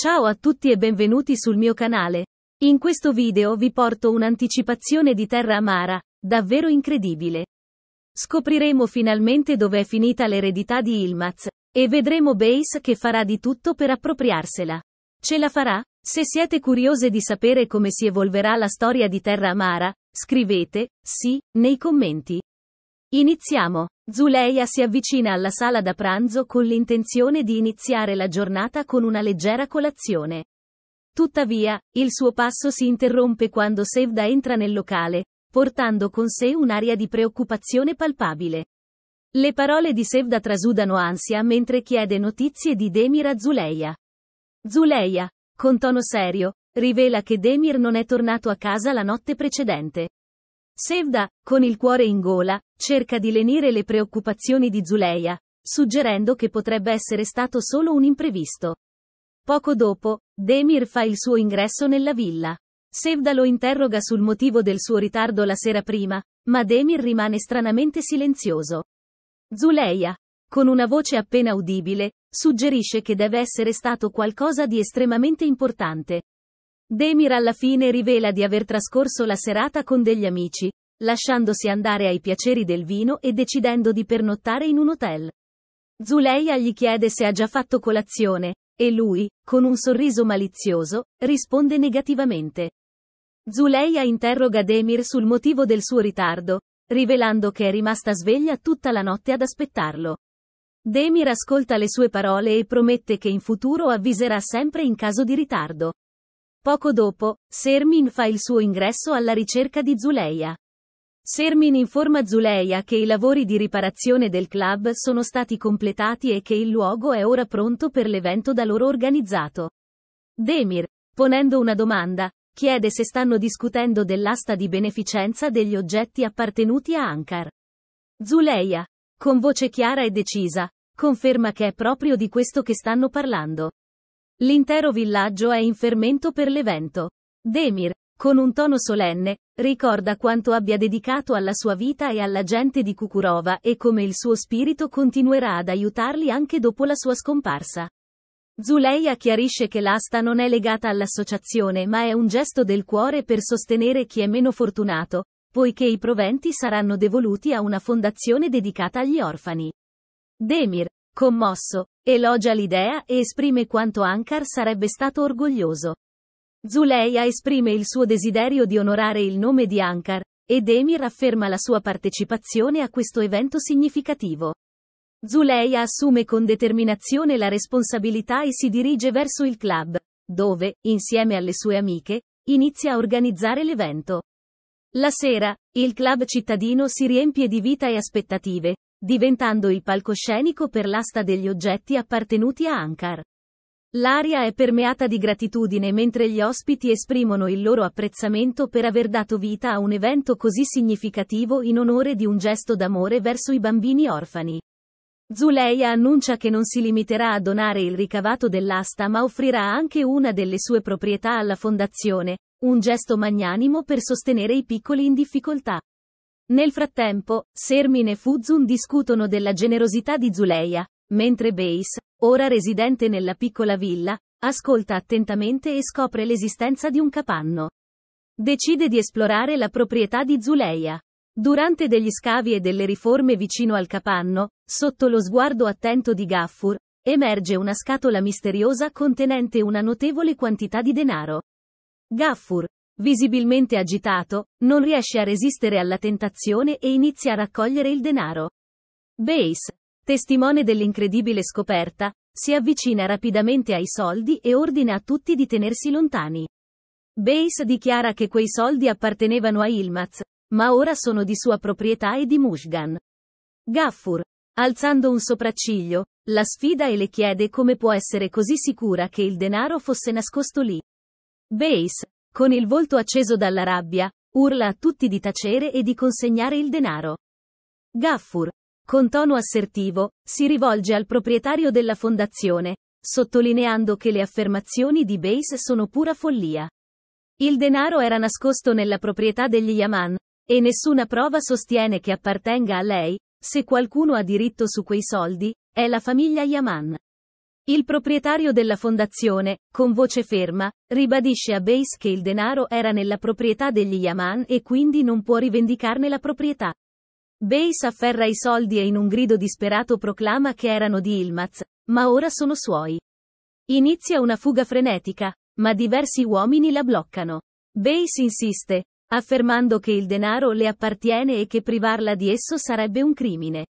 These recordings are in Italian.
Ciao a tutti e benvenuti sul mio canale. In questo video vi porto un'anticipazione di Terra Amara, davvero incredibile. Scopriremo finalmente dove è finita l'eredità di Ilmaz, e vedremo Base che farà di tutto per appropriarsela. Ce la farà? Se siete curiose di sapere come si evolverà la storia di Terra Amara, scrivete, sì, nei commenti. Iniziamo. Zuleia si avvicina alla sala da pranzo con l'intenzione di iniziare la giornata con una leggera colazione. Tuttavia, il suo passo si interrompe quando Sevda entra nel locale, portando con sé un'aria di preoccupazione palpabile. Le parole di Sevda trasudano ansia mentre chiede notizie di Demir a Zuleia. Zuleia, con tono serio, rivela che Demir non è tornato a casa la notte precedente. Sevda, con il cuore in gola, cerca di lenire le preoccupazioni di Zuleia, suggerendo che potrebbe essere stato solo un imprevisto. Poco dopo, Demir fa il suo ingresso nella villa. Sevda lo interroga sul motivo del suo ritardo la sera prima, ma Demir rimane stranamente silenzioso. Zuleia, con una voce appena udibile, suggerisce che deve essere stato qualcosa di estremamente importante. Demir alla fine rivela di aver trascorso la serata con degli amici, lasciandosi andare ai piaceri del vino e decidendo di pernottare in un hotel. Zuleia gli chiede se ha già fatto colazione, e lui, con un sorriso malizioso, risponde negativamente. Zuleia interroga Demir sul motivo del suo ritardo, rivelando che è rimasta sveglia tutta la notte ad aspettarlo. Demir ascolta le sue parole e promette che in futuro avviserà sempre in caso di ritardo. Poco dopo, Sermin fa il suo ingresso alla ricerca di Zuleia. Sermin informa Zuleia che i lavori di riparazione del club sono stati completati e che il luogo è ora pronto per l'evento da loro organizzato. Demir, ponendo una domanda, chiede se stanno discutendo dell'asta di beneficenza degli oggetti appartenuti a Ankar. Zuleia, con voce chiara e decisa, conferma che è proprio di questo che stanno parlando. L'intero villaggio è in fermento per l'evento. Demir, con un tono solenne, ricorda quanto abbia dedicato alla sua vita e alla gente di Kukurova e come il suo spirito continuerà ad aiutarli anche dopo la sua scomparsa. Zuleia chiarisce che l'asta non è legata all'associazione ma è un gesto del cuore per sostenere chi è meno fortunato, poiché i proventi saranno devoluti a una fondazione dedicata agli orfani. Demir, Commosso, elogia l'idea e esprime quanto Ankar sarebbe stato orgoglioso. Zuleia esprime il suo desiderio di onorare il nome di Ankar, ed Emir afferma la sua partecipazione a questo evento significativo. Zuleia assume con determinazione la responsabilità e si dirige verso il club, dove, insieme alle sue amiche, inizia a organizzare l'evento. La sera, il club cittadino si riempie di vita e aspettative, diventando il palcoscenico per l'asta degli oggetti appartenuti a Ankar. L'aria è permeata di gratitudine mentre gli ospiti esprimono il loro apprezzamento per aver dato vita a un evento così significativo in onore di un gesto d'amore verso i bambini orfani. Zuleia annuncia che non si limiterà a donare il ricavato dell'asta ma offrirà anche una delle sue proprietà alla fondazione, un gesto magnanimo per sostenere i piccoli in difficoltà. Nel frattempo, Sermin e Fuzun discutono della generosità di Zuleia, mentre Base, ora residente nella piccola villa, ascolta attentamente e scopre l'esistenza di un capanno. Decide di esplorare la proprietà di Zuleia. Durante degli scavi e delle riforme vicino al capanno, sotto lo sguardo attento di Gaffur, emerge una scatola misteriosa contenente una notevole quantità di denaro. Gaffur, visibilmente agitato, non riesce a resistere alla tentazione e inizia a raccogliere il denaro. Base, testimone dell'incredibile scoperta, si avvicina rapidamente ai soldi e ordina a tutti di tenersi lontani. Base dichiara che quei soldi appartenevano a Ilmaz, ma ora sono di sua proprietà e di Mushgan. Gaffur, alzando un sopracciglio, la sfida e le chiede come può essere così sicura che il denaro fosse nascosto lì. Base, con il volto acceso dalla rabbia, urla a tutti di tacere e di consegnare il denaro. Gaffur, con tono assertivo, si rivolge al proprietario della fondazione, sottolineando che le affermazioni di Base sono pura follia. Il denaro era nascosto nella proprietà degli Yaman, e nessuna prova sostiene che appartenga a lei, se qualcuno ha diritto su quei soldi, è la famiglia Yaman. Il proprietario della fondazione, con voce ferma, ribadisce a Base che il denaro era nella proprietà degli Yaman e quindi non può rivendicarne la proprietà. Base afferra i soldi e in un grido disperato proclama che erano di Ilmaz, ma ora sono suoi. Inizia una fuga frenetica, ma diversi uomini la bloccano. Base insiste, affermando che il denaro le appartiene e che privarla di esso sarebbe un crimine.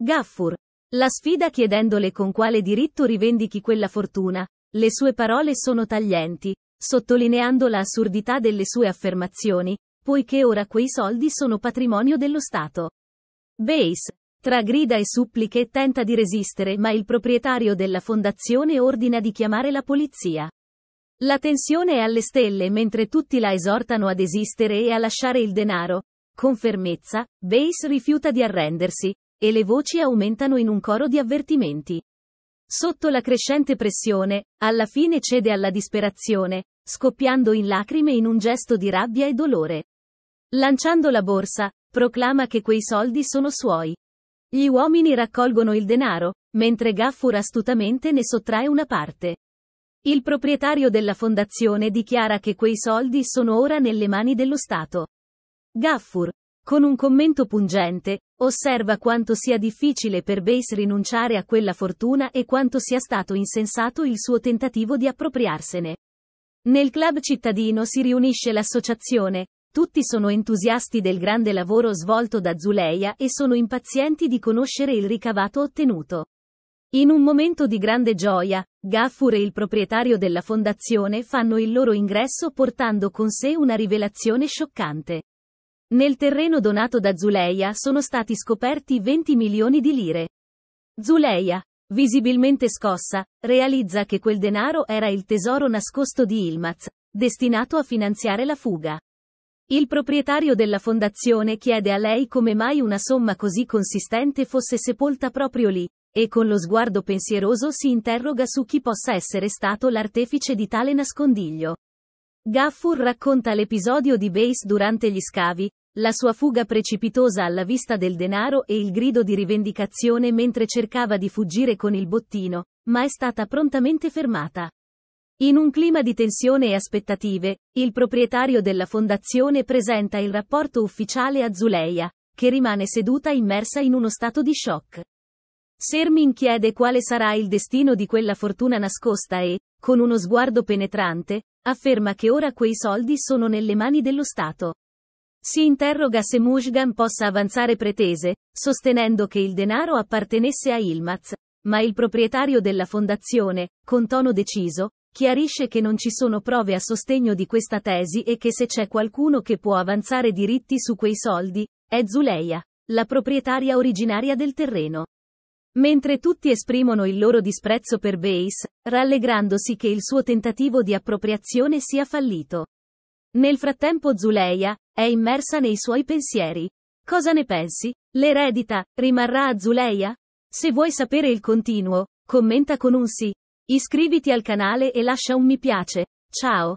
Gaffur, la sfida chiedendole con quale diritto rivendichi quella fortuna, le sue parole sono taglienti, sottolineando la assurdità delle sue affermazioni, poiché ora quei soldi sono patrimonio dello Stato. Base, tra grida e suppliche, tenta di resistere, ma il proprietario della fondazione ordina di chiamare la polizia. La tensione è alle stelle mentre tutti la esortano a desistere e a lasciare il denaro. Con fermezza, Base rifiuta di arrendersi, e le voci aumentano in un coro di avvertimenti. Sotto la crescente pressione, alla fine cede alla disperazione, scoppiando in lacrime in un gesto di rabbia e dolore. Lanciando la borsa, proclama che quei soldi sono suoi. Gli uomini raccolgono il denaro, mentre Gaffur astutamente ne sottrae una parte. Il proprietario della fondazione dichiara che quei soldi sono ora nelle mani dello Stato. Gaffur, con un commento pungente, Osserva quanto sia difficile per Bass rinunciare a quella fortuna e quanto sia stato insensato il suo tentativo di appropriarsene. Nel club cittadino si riunisce l'associazione, tutti sono entusiasti del grande lavoro svolto da Zuleia e sono impazienti di conoscere il ricavato ottenuto. In un momento di grande gioia, Gaffur e il proprietario della fondazione fanno il loro ingresso portando con sé una rivelazione scioccante. Nel terreno donato da Zuleia sono stati scoperti 20 milioni di lire. Zuleia, visibilmente scossa, realizza che quel denaro era il tesoro nascosto di Ilmaz, destinato a finanziare la fuga. Il proprietario della fondazione chiede a lei come mai una somma così consistente fosse sepolta proprio lì, e con lo sguardo pensieroso si interroga su chi possa essere stato l'artefice di tale nascondiglio. Gaffur racconta l'episodio di Base durante gli scavi, la sua fuga precipitosa alla vista del denaro e il grido di rivendicazione mentre cercava di fuggire con il bottino, ma è stata prontamente fermata. In un clima di tensione e aspettative, il proprietario della fondazione presenta il rapporto ufficiale a Zuleia, che rimane seduta immersa in uno stato di shock. Sermin chiede quale sarà il destino di quella fortuna nascosta e, con uno sguardo penetrante, afferma che ora quei soldi sono nelle mani dello Stato. Si interroga se Mushgan possa avanzare pretese, sostenendo che il denaro appartenesse a Ilmaz, ma il proprietario della fondazione, con tono deciso, chiarisce che non ci sono prove a sostegno di questa tesi e che se c'è qualcuno che può avanzare diritti su quei soldi, è Zuleia, la proprietaria originaria del terreno. Mentre tutti esprimono il loro disprezzo per Base, rallegrandosi che il suo tentativo di appropriazione sia fallito. Nel frattempo Zuleia, è immersa nei suoi pensieri. Cosa ne pensi? L'eredita rimarrà a Zuleia? Se vuoi sapere il continuo, commenta con un sì. Iscriviti al canale e lascia un mi piace. Ciao!